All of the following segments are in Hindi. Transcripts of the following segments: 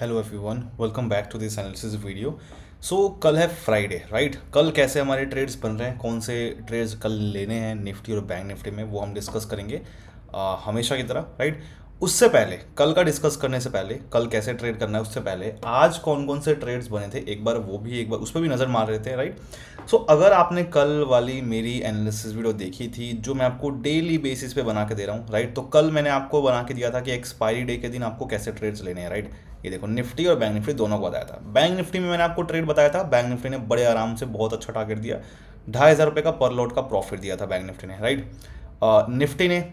Hello everyone welcome back to this analysis video so कल है फ्राइडे राइट right? कल कैसे हमारे ट्रेड्स बन रहे हैं कौन से ट्रेड्स कल लेने हैं निफ्टी और बैंक निफ्टी में वो हम डिस्कस करेंगे आ, हमेशा की तरह राइट right? उससे पहले कल का डिस्कस करने से पहले कल कैसे ट्रेड करना है उससे पहले आज कौन कौन से ट्रेड्स बने थे एक बार वो भी एक बार उस पर भी नज़र मार रहे थे राइट सो so, अगर आपने कल वाली मेरी एनालिसिस वीडियो देखी थी जो मैं आपको डेली बेसिस पे बना के दे रहा हूँ राइट तो कल मैंने आपको बना के दिया था कि एक्सपायरी डे के दिन आपको कैसे ट्रेड्स लेने हैं राइट ये देखो निफ्टी और बैंक निफ्टी दोनों को बताया था बैंक निफ्टी में मैंने आपको ट्रेड बताया था बैंक निफ्टी ने बड़े आराम से बहुत अच्छा टारगेट दिया ढाई हज़ार रुपये का पर लोट का प्रॉफिट दिया था बैंक निफ्टी ने राइट निफ्टी ने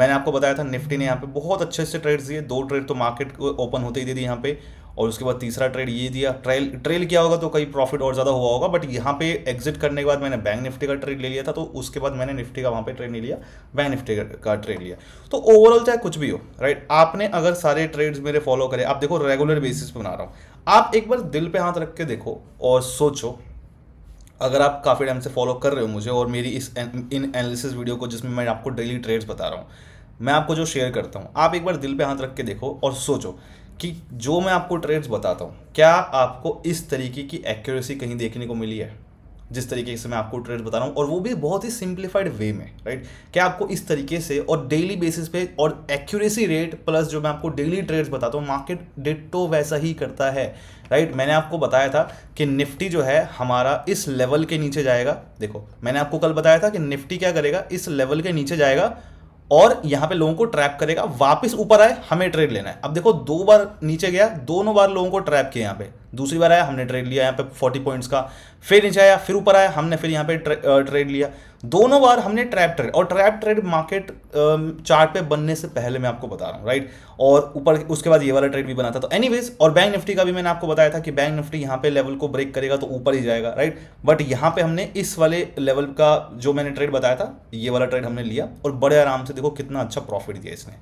मैंने आपको बताया था निफ्टी ने यहाँ पे बहुत अच्छे से ट्रेड्स दिए दो ट्रेड तो मार्केट ओपन होते ही दे दी यहाँ पे और उसके बाद तीसरा ट्रेड ये दिया ट्रेल ट्रेल किया होगा तो कहीं प्रॉफिट और ज़्यादा हुआ होगा बट यहाँ पे एग्जिट करने के बाद मैंने बैंक निफ्टी का ट्रेड ले लिया था तो उसके बाद मैंने निफ्टी का वहाँ पे ट्रेड नहीं लिया बैंक निफ्टी का ट्रेड लिया तो ओवरऑल चाहे कुछ भी हो राइट आपने अगर सारे ट्रेड्स मेरे फॉलो करे आप देखो रेगुलर बेसिस पर बना रहा हूँ आप एक बार दिल पर हाथ रख के देखो और सोचो अगर आप काफ़ी टाइम से फॉलो कर रहे हो मुझे और मेरी इस इन एनालिसिस वीडियो को जिसमें मैं आपको डेली ट्रेड्स बता रहा हूँ मैं आपको जो शेयर करता हूँ आप एक बार दिल पे हाथ रख के देखो और सोचो कि जो मैं आपको ट्रेड्स बताता हूँ क्या आपको इस तरीके की एक्यूरेसी कहीं देखने को मिली है जिस तरीके से मैं आपको ट्रेड बता रहा हूँ और वो भी बहुत ही सिंप्लीफाइड वे में राइट क्या आपको इस तरीके से और डेली बेसिस पे और एक्यूरेसी रेट प्लस जो मैं आपको डेली ट्रेड्स बताता हूँ मार्केट डिटो वैसा ही करता है राइट मैंने आपको बताया था कि निफ्टी जो है हमारा इस लेवल के नीचे जाएगा देखो मैंने आपको कल बताया था कि निफ्टी क्या करेगा इस लेवल के नीचे जाएगा और यहां पे लोगों को ट्रैप करेगा वापस ऊपर आए हमें ट्रेड लेना है अब देखो दो बार नीचे गया दोनों बार लोगों को ट्रैप किया यहां पे दूसरी बार आया हमने ट्रेड लिया यहाँ पे फोर्टी पॉइंट्स का फिर नीचे आया फिर ऊपर आया हमने फिर यहाँ पे ट्रेड लिया दोनों बार हमने ट्रैप ट्रेड और ट्रैप ट्रेड मार्केट चार्ट पे बनने से पहले मैं आपको बता रहा हूँ राइट और ऊपर उसके बाद ये वाला ट्रेड भी बना था तो एनीवेज और बैंक निफ्टी का भी मैंने आपको बताया था कि बैंक निफ्टी यहाँ पे लेवल को ब्रेक करेगा तो ऊपर ही जाएगा राइट बट यहाँ पे हमने इस वाले लेवल का जो मैंने ट्रेड बताया था ये वाला ट्रेड हमने लिया और बड़े आराम से देखो कितना अच्छा प्रॉफिट दिया इसने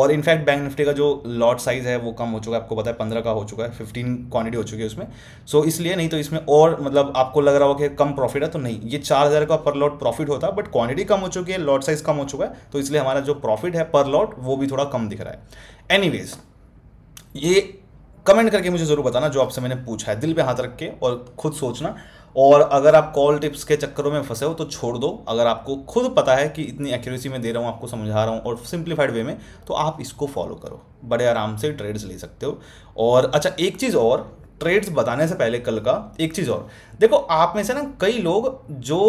और इनफैक्ट बैंक निफ्टी का जो लॉट साइज है वो कम हो चुका है आपको बताया पंद्रह का हो चुका है फिफ्टीन क्वानिटी हो चुकी है उसमें सो so, इसलिए नहीं तो इसमें और मतलब आपको लग रहा हो कि कम प्रॉफिट है तो नहीं ये चार हज़ार का पर लॉट प्रॉफिट होता बट क्वांटिटी कम हो चुकी है लॉट साइज कम हो चुका है तो इसलिए हमारा जो प्रॉफिट है पर लॉट वो भी थोड़ा कम दिख रहा है एनी ये कमेंट करके मुझे ज़रूर बताना जो आपसे मैंने पूछा है दिल पे हाथ रख के और खुद सोचना और अगर आप कॉल टिप्स के चक्करों में फंसे हो तो छोड़ दो अगर आपको खुद पता है कि इतनी एक्यूरेसी में दे रहा हूँ आपको समझा रहा हूँ और सिंप्लीफाइड वे में तो आप इसको फॉलो करो बड़े आराम से ट्रेड्स ले सकते हो और अच्छा एक चीज़ और ट्रेड्स बताने से पहले कल का एक चीज़ और देखो आप में से ना कई लोग जो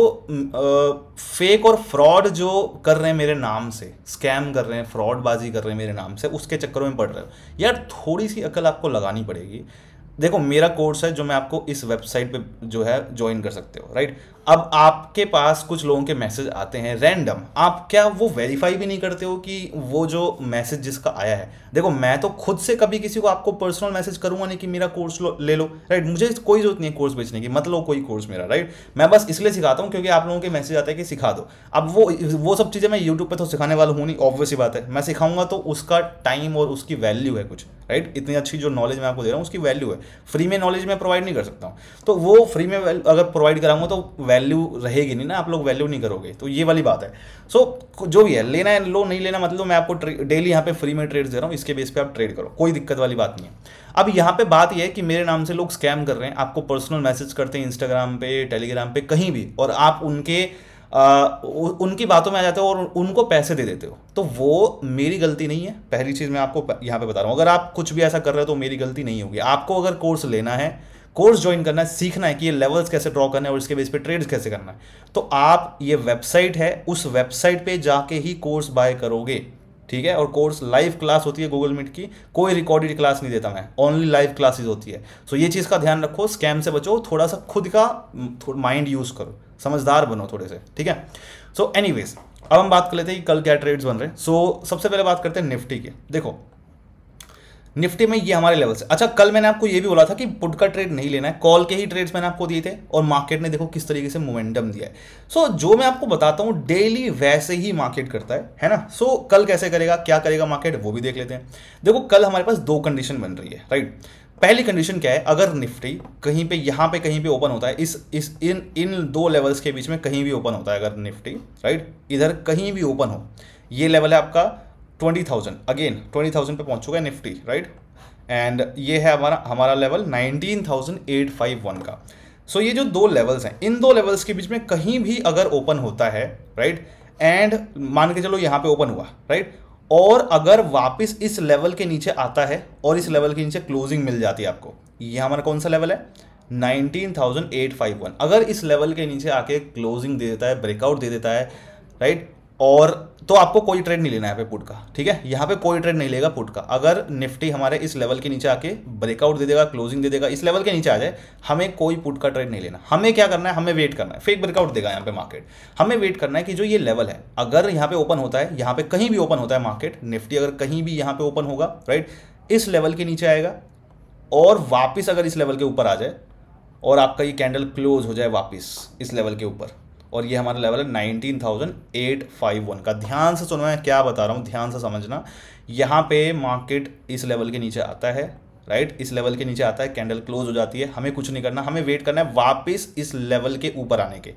आ, फेक और फ्रॉड जो कर रहे हैं मेरे नाम से स्कैम कर रहे हैं फ्रॉडबाजी कर रहे हैं मेरे नाम से उसके चक्करों में पड़ रहे हो यार थोड़ी सी अकल आपको लगानी पड़ेगी देखो मेरा कोर्स है जो मैं आपको इस वेबसाइट पे जो है ज्वाइन कर सकते हो राइट अब आपके पास कुछ लोगों के मैसेज आते हैं रैंडम आप क्या वो वेरीफाई भी नहीं करते हो कि वो जो मैसेज जिसका आया है देखो मैं तो खुद से कभी किसी को आपको पर्सनल मैसेज करूंगा नहीं कि मेरा कोर्स लो ले लो राइट मुझे कोई जरूरत नहीं है कोर्स बेचने की मत लो कोई कोर्स मेरा राइट मैं बस इसलिए सिखाता हूँ क्योंकि आप लोगों के मैसेज आते हैं कि सिखा दो अब वो वो सब चीज़ें मैं यूट्यूब पर तो सिखाने वाला हूँ नहीं ऑब्वियसली बात है मैं सिखाऊंगा तो उसका टाइम और उसकी वैल्यू है कुछ राइट इतनी अच्छी जो नॉलेज मैं आपको दे रहा हूँ उसकी वैल्यू है फ्री में नॉलेज मैं प्रोवाइड नहीं कर सकता हूँ तो वो फ्री में अगर प्रोवाइड कराऊंगा तो वैल्यू रहेगी नहीं ना आप लोग वैल्यू नहीं करोगे तो ये वाली बात है सो so, जो भी है लेना है लो नहीं लेना मतलब मैं आपको डेली यहाँ पे फ्री में ट्रेड दे रहा हूँ इसके बेस पर आप ट्रेड करो कोई दिक्कत वाली बात नहीं है अब यहाँ पे बात यह है कि मेरे नाम से लोग स्कैम कर रहे हैं आपको पर्सनल मैसेज करते हैं इंस्टाग्राम पे टेलीग्राम पे कहीं भी और आप उनके आ, उनकी बातों में आ जाते हो और उनको पैसे दे देते हो तो वो मेरी गलती नहीं है पहली चीज़ मैं आपको यहाँ पे बता रहा हूँ अगर आप कुछ भी ऐसा कर रहे हो तो मेरी गलती नहीं होगी आपको अगर कोर्स लेना है कोर्स ज्वाइन करना है सीखना है कि ये लेवल्स कैसे ड्रॉ करना है और इसके बेस पे ट्रेड्स कैसे करना है तो आप ये वेबसाइट है उस वेबसाइट पे जाके ही कोर्स बाय करोगे ठीक है और कोर्स लाइव क्लास होती है गूगल मीट की कोई रिकॉर्डेड क्लास नहीं देता मैं ओनली लाइव क्लासेज होती है सो ये चीज़ का ध्यान रखो स्कैम से बचो थोड़ा सा खुद का माइंड यूज़ करो समझदार बनो थोड़े से ठीक है सो एनी अब हम बात कर लेते हैं कि कल क्या ट्रेड्स बन रहे हैं सो सबसे पहले बात करते हैं निफ्टी के देखो निफ्टी में ये हमारे लेवल से अच्छा कल मैंने आपको ये भी बोला था कि पुट का ट्रेड नहीं लेना है कॉल के ही ट्रेड्स मैंने आपको दिए थे और मार्केट ने देखो किस तरीके से मोमेंटम दिया है सो so, जो मैं आपको बताता हूँ डेली वैसे ही मार्केट करता है है ना सो so, कल कैसे करेगा क्या करेगा मार्केट वो भी देख लेते हैं देखो कल हमारे पास दो कंडीशन बन रही है राइट पहली कंडीशन क्या है अगर निफ्टी कहीं पे यहाँ पे कहीं पे ओपन होता है इस इस इन इन दो लेवल्स के बीच में कहीं भी ओपन होता है अगर निफ्टी राइट इधर कहीं भी ओपन हो ये लेवल है आपका twenty thousand again twenty thousand पर पहुंच चुका है निफ्टी राइट एंड ये है हमारा हमारा level nineteen thousand eight five one का सो so, ये जो दो लेवल्स हैं इन दो लेवल्स के बीच में कहीं भी अगर ओपन होता है राइट एंड मान के चलो यहाँ पे ओपन हुआ राइट और अगर वापस इस लेवल के नीचे आता है और इस लेवल के नीचे क्लोजिंग मिल जाती है आपको ये हमारा कौन सा लेवल है 19,851 अगर इस लेवल के नीचे आके क्लोजिंग दे देता है ब्रेकआउट दे देता है राइट और तो आपको कोई ट्रेड नहीं लेना है यहाँ पे पुट का ठीक है यहाँ पे कोई ट्रेड नहीं लेगा पुट का अगर निफ्टी हमारे इस लेवल के नीचे आके ब्रेकआउट दे देगा क्लोजिंग दे देगा इस लेवल के नीचे आ जाए हमें कोई पुट का ट्रेड नहीं लेना हमें क्या करना है हमें वेट करना है फेक ब्रेकआउट देगा यहाँ पे मार्केट हमें वेट करना है कि जो ये लेवल है अगर यहाँ पे ओपन होता है यहाँ पे कहीं भी ओपन होता है मार्केट निफ्टी अगर कहीं भी यहाँ पे ओपन होगा राइट इस लेवल के नीचे आएगा और वापिस अगर इस लेवल के ऊपर आ जाए और आपका ये कैंडल क्लोज हो जाए वापिस इस लेवल के ऊपर और ये हमारा लेवल है nineteen thousand eight five one का ध्यान से सुनो मैं क्या बता रहा हूँ ध्यान से समझना यहाँ पे मार्केट इस लेवल के नीचे आता है राइट इस लेवल के नीचे आता है कैंडल क्लोज हो जाती है हमें कुछ नहीं करना हमें वेट करना है वापस इस लेवल के ऊपर आने के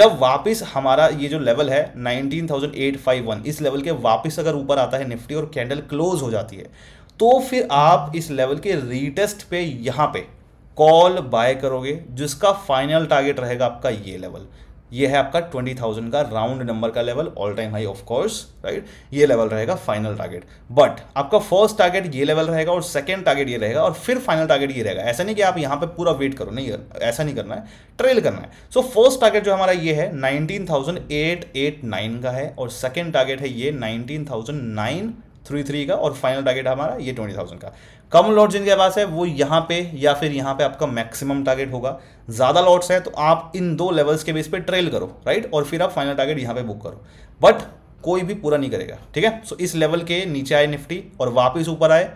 जब वापस हमारा ये जो लेवल है वन इस लेवल के वापस अगर ऊपर आता है निफ्टी और कैंडल क्लोज हो जाती है तो फिर आप इस लेवल के रीटेस्ट पे यहाँ पे कॉल बाय करोगे जिसका फाइनल टारगेट रहेगा आपका ये लेवल ये है आपका ट्वेंटी थाउजेंड का राउंड नंबर का level all time high of course right ये लेवल रहेगा फाइनल टारगेट बट आपका फर्स्ट टारगेट ये लेवल रहेगा और सेकंड टारगेट ये रहेगा और फिर फाइनल टारगेट ये रहेगा ऐसा नहीं कि आप यहां पे पूरा वेट करो नहीं ऐसा नहीं करना है ट्रेल करना है सो फर्स्ट टारगेट जो हमारा ये है नाइनटीन का है और सेकेंड टारगेट है ये नाइनटीन थ्री थ्री का और फाइनल टारगेट हमारा ये ट्वेंटी थाउजेंड का कम लॉट जिनके पास है वो यहाँ पे या फिर यहाँ पे आपका मैक्सिमम टारगेट होगा ज़्यादा लॉट्स हैं तो आप इन दो लेवल्स के बेस पे ट्रेल करो राइट और फिर आप फाइनल टारगेट यहाँ पे बुक करो बट कोई भी पूरा नहीं करेगा ठीक है सो इस लेवल के नीचे आए निफ्टी और वापस ऊपर आए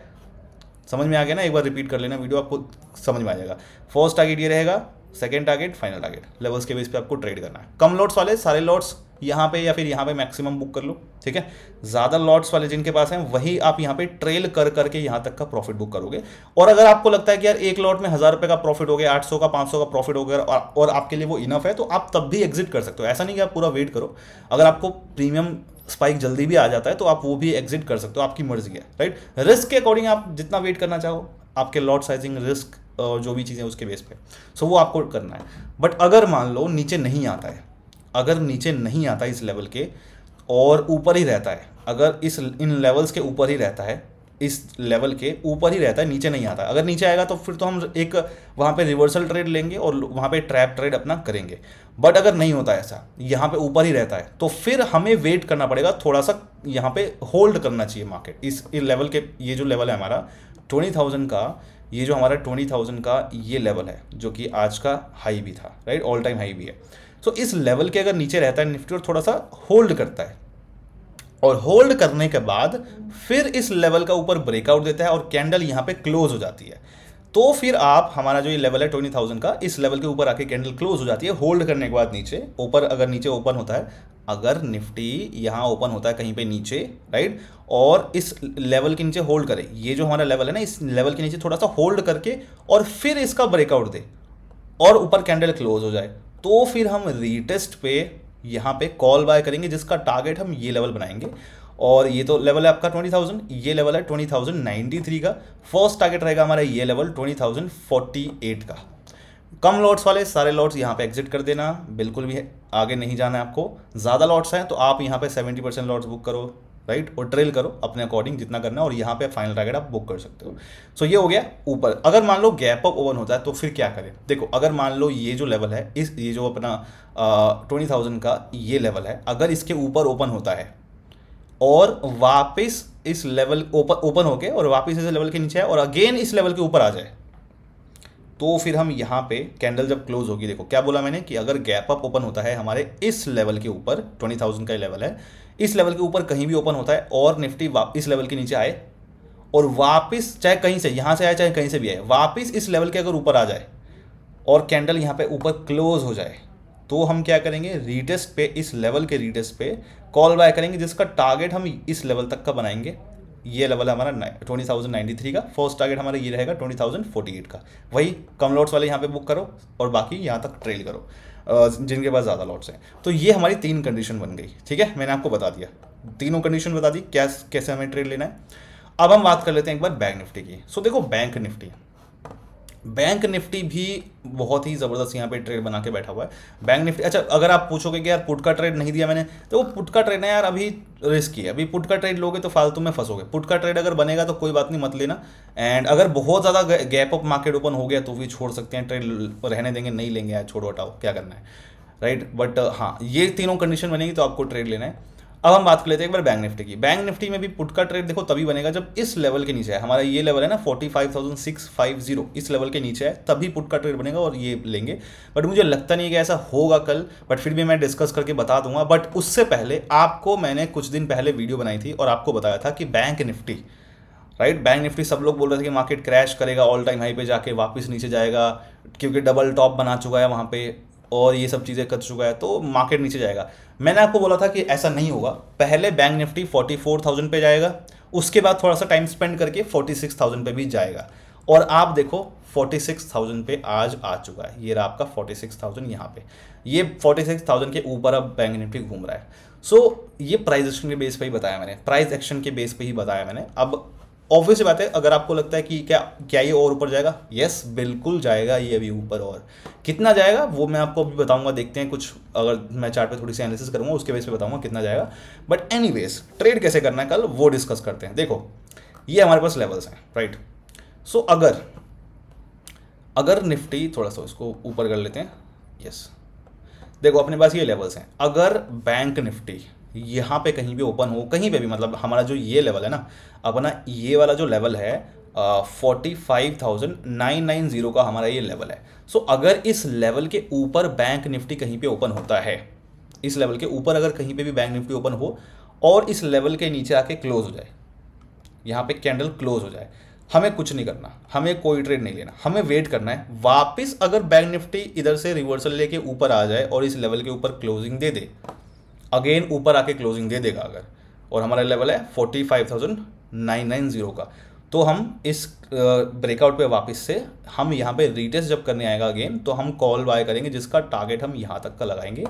समझ में आ गया ना एक बार रिपीट कर लेना वीडियो आपको समझ में आ जाएगा फर्स्ट टारगेट ये रहेगा second target final target levels के बेस पे आपको ट्रेड करना है कम लॉट्स वाले सारे लॉट्स यहाँ पे या फिर यहाँ पे मैक्सिमम बुक कर लो ठीक है ज़्यादा लॉट्स वाले जिनके पास हैं वही आप यहाँ पे ट्रेल कर करके यहाँ तक का प्रॉफिट बुक करोगे और अगर आपको लगता है कि यार एक लॉट में हज़ार रुपये का प्रॉफिट हो गया आठ सौ का पाँच सौ का प्रॉफिट हो गया और, और आपके लिए वो इनफ है तो आप तब भी एग्जिट कर सकते हो ऐसा नहीं कि आप पूरा वेट करो अगर आपको प्रीमियम स्पाइक जल्दी भी आ जाता है तो आप वो भी एग्जिट कर सकते हो आपकी मर्जी है राइट रिस्क के अकॉर्डिंग आप जितना वेट करना चाहो आपके लॉट साइजिंग रिस्क जो भी चीज़ें उसके बेस पे सो so, वो आपको करना है बट अगर मान लो नीचे नहीं आता है अगर नीचे नहीं आता इस लेवल के और ऊपर ही रहता है अगर इस इन लेवल्स के ऊपर ही रहता है इस लेवल के ऊपर ही रहता है नीचे नहीं आता अगर नीचे आएगा तो फिर तो हम एक वहाँ पे रिवर्सल ट्रेड लेंगे और वहाँ पे ट्रैप ट्रेड अपना करेंगे बट अगर नहीं होता ऐसा यहाँ पे ऊपर ही रहता है तो फिर हमें वेट करना पड़ेगा थोड़ा सा यहाँ पे होल्ड करना चाहिए मार्केट इस लेवल के ये जो लेवल है हमारा ट्वेंटी थाउजेंड का ये जो हमारा ट्वेंटी थाउजेंड का ये लेवल है जो कि आज का हाई भी था राइट ऑल टाइम हाई भी है सो इस लेवल के अगर नीचे रहता है निफ्टी और थोड़ा सा होल्ड करता है और होल्ड करने के बाद फिर इस लेवल का ऊपर ब्रेकआउट देता है और कैंडल यहाँ पे क्लोज हो जाती है तो फिर आप हमारा जो ये लेवल है ट्वेंटी थाउजेंड का इस लेवल के ऊपर आके कैंडल क्लोज हो जाती है होल्ड करने के बाद नीचे ऊपर अगर नीचे ओपन होता है अगर निफ्टी यहाँ ओपन होता है कहीं पे नीचे राइट और इस लेवल के नीचे होल्ड करे ये जो हमारा लेवल है ना इस लेवल के नीचे थोड़ा सा होल्ड करके और फिर इसका ब्रेकआउट दे और ऊपर कैंडल क्लोज हो जाए तो फिर हम रीटेस्ट पे यहाँ पे कॉल बाय करेंगे जिसका टारगेट हम ये लेवल बनाएंगे और ये तो लेवल है आपका ट्वेंटी थाउजेंड ये लेवल है ट्वेंटी थाउजेंड नाइन्टी थ्री का फर्स्ट टारगेट रहेगा हमारा ये level twenty thousand forty eight का कम लॉट्स वाले सारे लॉट्स यहाँ पे एग्जिट कर देना बिल्कुल भी आगे नहीं जाना है आपको ज़्यादा लॉट्स हैं तो आप यहाँ पे सेवेंटी परसेंट लॉट्स बुक करो राइट और ट्रेल करो अपने अकॉर्डिंग जितना करना है और यहाँ पे फाइनल टारगेट आप बुक कर सकते हो सो so, ये हो गया ऊपर अगर मान लो गैप अप ओवन होता है तो फिर क्या करें देखो अगर मान लो ये जो लेवल है इस ये जो अपना ट्वेंटी थाउजेंड का ये लेवल है अगर इसके ऊपर ओपन होता है और वापस इस लेवल ओपन ओपन होके और वापस इस लेवल के नीचे और अगेन इस लेवल के ऊपर आ जाए तो फिर हम यहाँ पे कैंडल जब क्लोज होगी देखो क्या बोला मैंने कि अगर गैप अप ओपन होता है हमारे इस लेवल के ऊपर ट्वेंटी थाउजेंड का लेवल है इस लेवल के ऊपर कहीं भी ओपन होता है और निफ्टी इस लेवल के नीचे आए और वापस चाहे कहीं से यहां से आए चाहे कहीं से भी आए वापस इस लेवल के अगर ऊपर आ जाए और कैंडल यहां पे ऊपर क्लोज हो जाए तो हम क्या करेंगे रीटेस्ट पे इस लेवल के रीटेस्ट पे कॉल बाय करेंगे जिसका टारगेट हम इस लेवल तक का बनाएंगे ये लेवल है हमारा ट्वेंटी थाउजेंड नाइन्टी थ्री का फर्स्ट टारगेट हमारा ये रहेगा ट्वेंटी थाउजेंड फोर्टी एट का वही कम लोड्स वाले यहाँ पे बुक करो और बाकी यहाँ तक ट्रेल करो जिनके पास ज़्यादा लॉट्स हैं तो ये हमारी तीन कंडीशन बन गई ठीक है मैंने आपको बता दिया तीनों कंडीशन बता दी क्या कैसे हमें ट्रेड लेना है अब हम बात कर लेते हैं एक बार बैंक निफ्टी की सो देखो बैंक निफ्टी बैंक निफ्टी भी बहुत ही ज़बरदस्त यहाँ पे ट्रेड बना के बैठा हुआ है बैंक निफ्टी अच्छा अगर आप पूछोगे कि यार पुट का ट्रेड नहीं दिया मैंने तो वो पुट का ट्रेड है यार अभी रिस्की है अभी पुट का ट्रेड लोगे तो फालतू में फंसोगे पुट का ट्रेड अगर बनेगा तो कोई बात नहीं मत लेना एंड अगर बहुत ज़्यादा गैप ऑफ मार्केट ओपन हो गया तो भी छोड़ सकते हैं ट्रेड रहने देंगे नहीं लेंगे यार छोड़ो हटाओ क्या करना है राइट बट हाँ ये तीनों कंडीशन बनेगी तो आपको ट्रेड लेना है अब हम बात कर लेते हैं एक बार बैंक निफ्टी की बैंक निफ्टी में भी पुट का ट्रेड देखो तभी बनेगा जब इस लेवल के नीचे है हमारा ये लेवल है ना forty five thousand six five zero इस लेवल के नीचे है तभी पुट का ट्रेड बनेगा और ये लेंगे बट मुझे लगता नहीं है कि ऐसा होगा कल बट फिर भी मैं डिस्कस करके बता दूंगा बट उससे पहले आपको मैंने कुछ दिन पहले वीडियो बनाई थी और आपको बताया था कि bank Nifty right bank Nifty सब लोग बोल रहे थे कि मार्केट क्रैश करेगा ऑल टाइम हाई पे जाके वापस नीचे जाएगा क्योंकि डबल टॉप बना चुका है वहाँ पे और ये सब चीज़ें कर चुका है तो मार्केट नीचे जाएगा मैंने आपको बोला था कि ऐसा नहीं होगा पहले bank Nifty forty four thousand पे जाएगा उसके बाद थोड़ा सा टाइम स्पेंड करके फोर्टी सिक्स थाउजेंड पे भी जाएगा और आप देखो फोर्टी सिक्स थाउजेंड पे आज आ चुका है ये रहा आपका फोर्टी सिक्स थाउजेंड यहाँ पे ये फोर्टी सिक्स थाउजेंड के ऊपर अब बैंक निफ्टी घूम रहा है सो so, ये प्राइस एक्शन के बेस पर ही बताया मैंने प्राइस एक्शन के बेस पर ही बताया मैंने अब ऑब्वियस बात है अगर आपको लगता है कि क्या क्या ये और ऊपर जाएगा यस बिल्कुल जाएगा ये अभी ऊपर और कितना जाएगा वो मैं आपको अभी बताऊंगा देखते हैं कुछ अगर मैं चार्ट पे थोड़ी सी एनालिसिस करूंगा उसके बेस पे बताऊंगा कितना जाएगा बट एनी ट्रेड कैसे करना है कल वो डिस्कस करते हैं देखो ये हमारे पास लेवल्स हैं राइट सो अगर अगर निफ्टी थोड़ा सा उसको ऊपर कर लेते हैं यस देखो अपने पास ये लेवल्स हैं अगर बैंक निफ्टी यहाँ पे कहीं भी ओपन हो कहीं पे भी मतलब हमारा जो ये लेवल है ना अपना ये वाला जो लेवल है forty five thousand nine nine zero का हमारा ये लेवल है सो so, अगर इस लेवल के ऊपर बैंक निफ्टी कहीं पे ओपन होता है इस लेवल के ऊपर अगर कहीं पे भी बैंक निफ्टी ओपन हो और इस लेवल के नीचे आके क्लोज हो जाए यहाँ पे कैंडल क्लोज हो जाए हमें कुछ नहीं करना हमें कोई ट्रेड नहीं लेना हमें वेट करना है वापस अगर बैंक निफ्टी इधर से रिवर्सल लेके ऊपर आ जाए और इस लेवल के ऊपर क्लोजिंग दे दे अगेन ऊपर आके क्लोजिंग दे देगा अगर और हमारा लेवल है forty five thousand nine nine zero का तो हम इस ब्रेकआउट पे वापस से हम यहाँ पे रीटेस्ट जब करने आएगा अगेन तो हम कॉल बाय करेंगे जिसका टारगेट हम यहाँ तक का लगाएंगे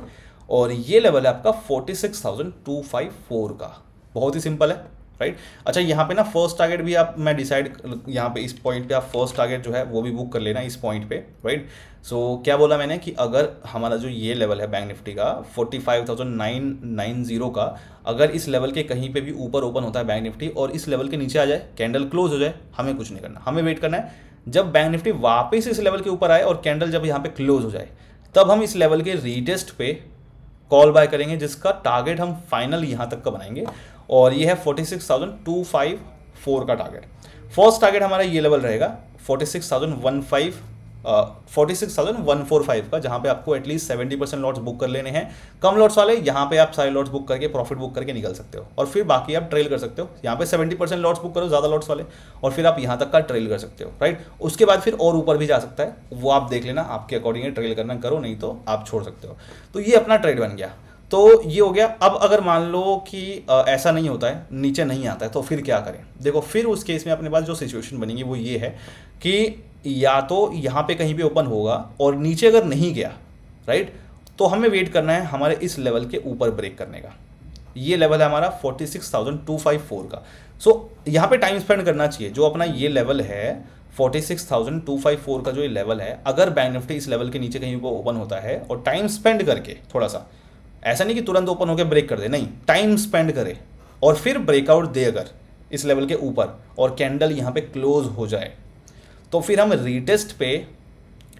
और ये लेवल है आपका forty six thousand two five four का बहुत ही सिंपल है राइट अच्छा यहाँ पे ना फर्स्ट टारगेट भी आप मैं डिसाइड यहाँ पे इस पॉइंट पे आप फर्स्ट टारगेट जो है वो भी बुक कर लेना इस पॉइंट पे राइट सो so, क्या बोला मैंने कि अगर हमारा जो ये लेवल है बैंक निफ्टी का 45,990 का अगर इस लेवल के कहीं पे भी ऊपर ओपन होता है बैंक निफ्टी और इस लेवल के नीचे आ जाए कैंडल क्लोज हो जाए हमें कुछ नहीं करना हमें वेट करना है जब बैंक निफ्टी वापस इस लेवल के ऊपर आए और कैंडल जब यहाँ पे क्लोज हो जाए तब हम इस लेवल के रीटेस्ट पे कॉल बाय करेंगे जिसका टारगेट हम फाइनल यहाँ तक का बनाएंगे और ये है forty six thousand two five four का टारगेट फर्स्ट टारगेट हमारा ये लेवल रहेगा forty six thousand one five forty six thousand one four five का जहाँ पे आपको at least seventy percent lots book कर लेने हैं कम लॉट्स वाले यहाँ पे आप सारे लॉट्स बुक करके प्रॉफिट बुक करके निकल सकते हो और फिर बाकी आप ट्रेल कर सकते हो यहाँ पे सेवेंटी परसेंट लॉट्स बुक करो ज़्यादा लॉट्स वाले और फिर आप यहाँ तक का ट्रेल कर सकते हो राइट उसके बाद फिर और ऊपर भी जा सकता है वो आप देख लेना आपके अकॉर्डिंग ट्रेल करना करो नहीं तो आप छोड़ सकते हो तो ये अपना ट्रेड बन गया तो ये हो गया अब अगर मान लो कि ऐसा नहीं होता है नीचे नहीं आता है तो फिर क्या करें देखो फिर उस केस में अपने पास जो सिचुएशन बनेगी वो ये है कि या तो यहाँ पे कहीं भी ओपन होगा और नीचे अगर नहीं गया राइट तो हमें वेट करना है हमारे इस लेवल के ऊपर ब्रेक करने का ये लेवल है हमारा 46,254 का सो so, यहाँ पे टाइम स्पेंड करना चाहिए जो अपना ये लेवल है 46,254 का जो ये लेवल है अगर बैंक निफ्टी इस लेवल के नीचे कहीं वो ओपन होता है और टाइम स्पेंड करके थोड़ा सा ऐसा नहीं कि तुरंत ओपन होकर ब्रेक कर दे नहीं टाइम स्पेंड करे और फिर ब्रेकआउट दे अगर इस लेवल के ऊपर और कैंडल यहाँ पे क्लोज हो जाए तो फिर हम रीटेस्ट पे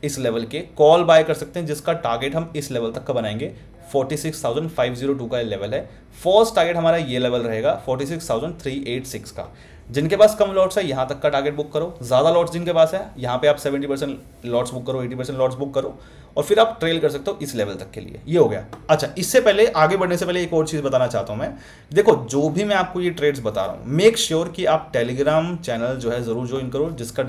इस लेवल के कॉल बाय कर सकते हैं जिसका टारगेट हम इस लेवल तक का बनाएंगे 46,502 का लेवल है फर्स्ट टारगेट हमारा ये लेवल रहेगा 46,386 का जिनके पास कम लॉट्स है यहाँ तक का टारगेट बुक करो ज़्यादा लॉट्स जिनके पास है यहाँ पे आप 70 परसेंट लॉट्स बुक करो 80 परसेंट लॉट्स बुक करो और फिर आप ट्रेल कर सकते हो इस लेवल तक के लिए ये हो गया अच्छा इससे पहले आगे बढ़ने से पहले एक और चीज़ बताना चाहता हूँ मैं देखो जो भी मैं आपको ये ट्रेड्स बता रहा हूँ मेक श्योर कि आप टेलीग्राम चैनल जो है ज़रूर ज्वाइन करो जिसका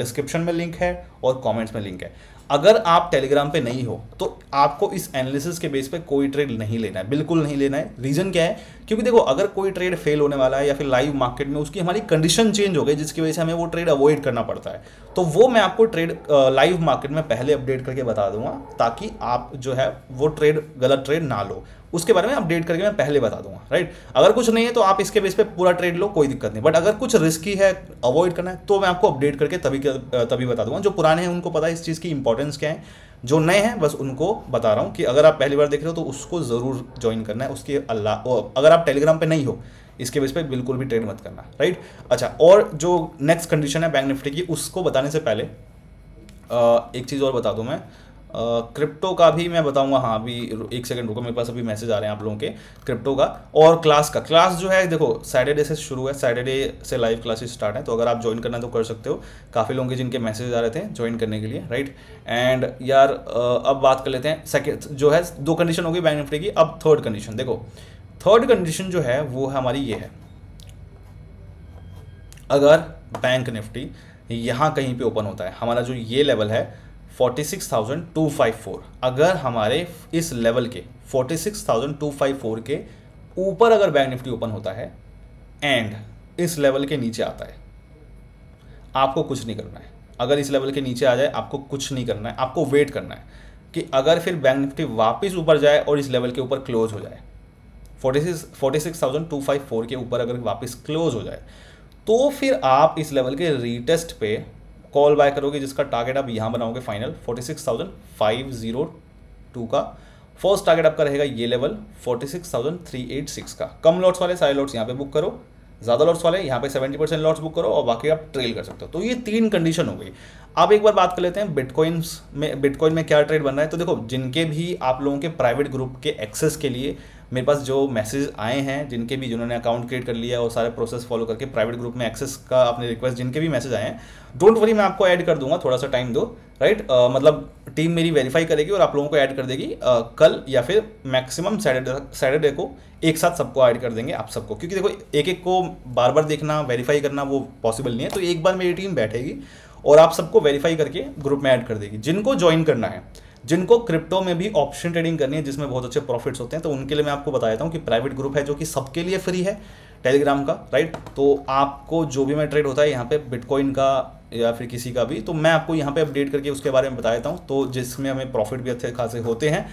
डिस्क्रिप्शन में लिंक है और कॉमेंट्स में लिंक है अगर आप टेलीग्राम पे नहीं हो तो आपको इस एनालिसिस के बेस पे कोई ट्रेड नहीं लेना है बिल्कुल नहीं लेना है रीज़न क्या है क्योंकि देखो अगर कोई ट्रेड फेल होने वाला है या फिर लाइव मार्केट में उसकी हमारी कंडीशन चेंज हो गई जिसकी वजह से हमें वो ट्रेड अवॉइड करना पड़ता है तो वो मैं आपको ट्रेड लाइव मार्केट में पहले अपडेट करके बता दूंगा ताकि आप जो है वो ट्रेड गलत ट्रेड ना लो उसके बारे में अपडेट करके मैं पहले बता दूंगा राइट अगर कुछ नहीं है तो आप इसके बेस पे पूरा ट्रेड लो कोई दिक्कत नहीं बट अगर कुछ रिस्की है अवॉइड करना है तो मैं आपको अपडेट करके तभी तभी बता दूंगा जो पुराने हैं उनको पता है इस चीज़ की इंपॉर्टेंस क्या है जो नए हैं बस उनको बता रहा हूँ कि अगर आप पहली बार देख रहे हो तो उसको ज़रूर ज्वाइन करना है उसके अल्लाह अगर आप टेलीग्राम पर नहीं हो इसके बेस पर बिल्कुल भी ट्रेड मत करना राइट अच्छा और जो नेक्स्ट कंडीशन है बैंक निफ्टी की उसको बताने से पहले एक चीज़ और बता दूँ मैं क्रिप्टो का भी मैं बताऊंगा हाँ अभी एक सेकंड रुको मेरे पास अभी मैसेज आ रहे हैं आप लोगों के क्रिप्टो का और क्लास का क्लास जो है देखो सैटरडे से शुरू है सैटरडे से लाइव क्लासेस स्टार्ट है तो अगर आप ज्वाइन करना तो कर सकते हो काफ़ी लोगों के जिनके मैसेज आ रहे थे ज्वाइन करने के लिए राइट एंड यार अब बात कर लेते हैं सेकेंड जो है दो कंडीशन होगी बैंक निफ्टी की अब थर्ड कंडीशन देखो थर्ड कंडीशन जो है वो हमारी ये है अगर बैंक निफ्टी यहाँ कहीं पर ओपन होता है हमारा जो ये लेवल है 46,254 अगर हमारे इस लेवल के 46,254 के ऊपर अगर बैंक निफ्टी ओपन होता है एंड इस लेवल के नीचे आता है आपको कुछ नहीं करना है अगर इस लेवल के नीचे आ जाए आपको कुछ नहीं करना है आपको वेट करना है कि अगर फिर बैंक निफ्टी वापस ऊपर जाए और इस लेवल के ऊपर क्लोज हो जाए forty six forty six thousand two five four के ऊपर अगर वापस क्लोज हो जाए तो फिर आप इस लेवल के रीटेस्ट पे कॉल बाय करोगे जिसका टारगेट आप यहाँ बनाओगे फाइनल फोर्टी का फर्स्ट टारगेट आपका रहेगा ये level forty six thousand three eight six का कम लॉट्स वाले सारे लॉट्स यहाँ पे बुक करो ज़्यादा लॉट्स वाले यहाँ पे 70 परसेंट लॉट्स बुक करो और बाकी आप ट्रेल कर सकते हो तो ये तीन कंडीशन हो गई आप एक बार बात कर लेते हैं बिटकॉइंस में बिटकॉइन में क्या ट्रेड बन रहा है तो देखो जिनके भी आप लोगों के प्राइवेट ग्रुप के एक्सेस के लिए मेरे पास जो मैसेज आए हैं जिनके भी जिन्होंने अकाउंट क्रिएट कर लिया और सारे प्रोसेस फॉलो करके प्राइवेट ग्रुप में एक्सेस का अपने रिक्वेस्ट जिनके भी मैसेज आए हैं डोंट वरी मैं आपको ऐड कर दूंगा थोड़ा सा टाइम दो राइट right? uh, मतलब टीम मेरी वेरीफाई करेगी और आप लोगों को ऐड कर देगी uh, कल या फिर मैक्सिमम सैटरडे सैटरडे को एक साथ सबको ऐड कर देंगे आप सबको क्योंकि देखो एक एक को बार बार देखना वेरीफाई करना वो पॉसिबल नहीं है तो एक बार मेरी टीम बैठेगी और आप सबको वेरीफाई करके ग्रुप में ऐड कर देगी जिनको ज्वाइन करना है जिनको क्रिप्टो में भी ऑप्शन ट्रेडिंग करनी है जिसमें बहुत अच्छे प्रॉफिट्स होते हैं तो उनके लिए मैं आपको बता देता हूँ कि प्राइवेट ग्रुप है जो कि सबके लिए फ्री है टेलीग्राम का राइट तो आपको जो भी मैं ट्रेड होता है यहाँ पे बिटकॉइन का या फिर किसी का भी तो मैं आपको यहाँ पे अपडेट करके उसके बारे में बता देता हूँ तो जिसमें हमें प्रॉफिट भी अच्छे खासे होते हैं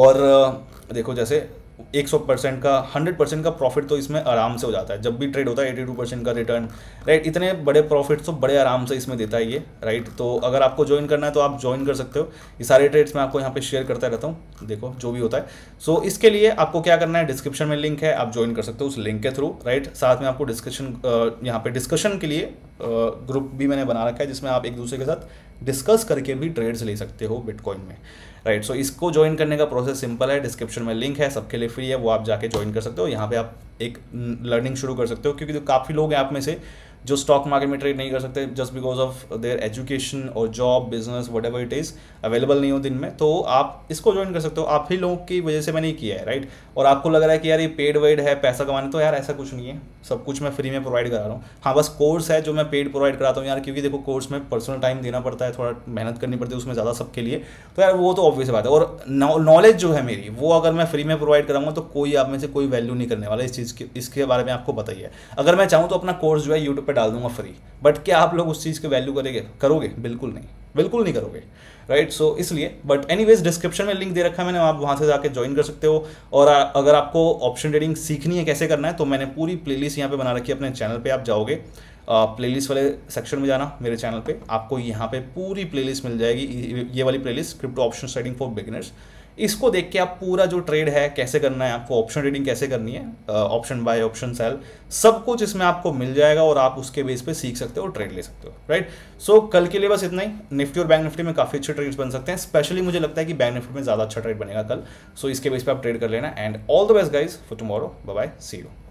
और देखो जैसे एक सौ परसेंट का हंड्रेड परसेंट का प्रॉफिट तो इसमें आराम से हो जाता है जब भी ट्रेड होता है एटी टू परसेंट का रिटर्न राइट इतने बड़े प्रॉफिट्स तो बड़े आराम से इसमें देता है ये राइट तो अगर आपको ज्वाइन करना है तो आप ज्वाइन कर सकते हो ये सारे ट्रेड्स मैं आपको यहाँ पे शेयर करता रहता हूँ देखो जो भी होता है सो so, इसके लिए आपको क्या करना है डिस्क्रिप्शन में लिंक है आप ज्वाइन कर सकते हो उस लिंक के थ्रू राइट साथ में आपको डिस्कशन यहाँ पे डिस्कशन के लिए ग्रुप भी मैंने बना रखा है जिसमें आप एक दूसरे के साथ डिस्कस करके भी ट्रेड्स ले सकते हो बिटकॉइन में राइट right, सो so इसको ज्वाइन करने का प्रोसेस सिंपल है डिस्क्रिप्शन में लिंक है सबके लिए फ्री है वो आप जाके ज्वाइन कर सकते हो यहाँ पे आप एक लर्निंग शुरू कर सकते हो क्योंकि तो काफ़ी लोग हैं आप में से जो स्टॉक मार्केट में ट्रेड नहीं कर सकते just because of their education और job business whatever it is available नहीं हो दिन में तो आप इसको ज्वाइन कर सकते हो आप ही लोगों की वजह से मैंने किया है राइट और आपको लग रहा है कि यार ये पेड वेड है पैसा कमाने तो यार ऐसा कुछ नहीं है सब कुछ मैं फ्री में प्रोवाइड करा रहा हूँ हाँ बस कोर्स है जो मैं पेड प्रोवाइड कराता हूँ यार क्योंकि देखो कोर्स में पर्सनल टाइम देना पड़ता है थोड़ा मेहनत करनी पड़ती है उसमें ज़्यादा सबके लिए तो यार वो तो ऑब्वियस बात है और नॉलेज जो है मेरी वो अगर मैं फ्री में प्रोवाइड कराऊंगा तो कोई आप में से कोई वैल्यू नहीं करने वाला इस चीज़ के इसके बारे में आपको बताइए अगर मैं चाहूँ तो अपना कोर्स जो है यूट्यूब पे डाल दूंगा फ्री बट क्या आप लोग उस चीज़ की वैल्यू करेंगे करोगे बिल्कुल नहीं बिल्कुल नहीं करोगे राइट सो इसलिए बट एनी डिस्क्रिप्शन में लिंक दे रखा है मैंने आप वहाँ से जाकर ज्वाइन कर सकते हो और अगर आपको ऑप्शन ट्रेडिंग सीखनी है कैसे करना है तो मैंने पूरी प्ले लिस्ट यहाँ पे बना रखी है अपने चैनल पर आप जाओगे प्लेलिस्ट वाले सेक्शन में जाना मेरे चैनल पे आपको यहाँ पे पूरी प्लेलिस्ट मिल जाएगी ये वाली playlist crypto option trading for beginners इसको देख के आप पूरा जो ट्रेड है कैसे करना है आपको ऑप्शन ट्रेडिंग कैसे करनी है ऑप्शन बाय ऑप्शन सेल सब कुछ इसमें आपको मिल जाएगा और आप उसके बेस पे सीख सकते हो और ट्रेड ले सकते हो राइट सो so, कल के लिए बस इतना ही निफ्टी और बैंक निफ्टी में काफ़ी अच्छे ट्रेड्स बन सकते हैं स्पेशली मुझे लगता है कि बैंक निफ्टी में ज़्यादा अच्छा ट्रेड बनेगा कल सो so, इसके बेस पर आप ट्रेड कर लेना and all the best guys for tomorrow bye see you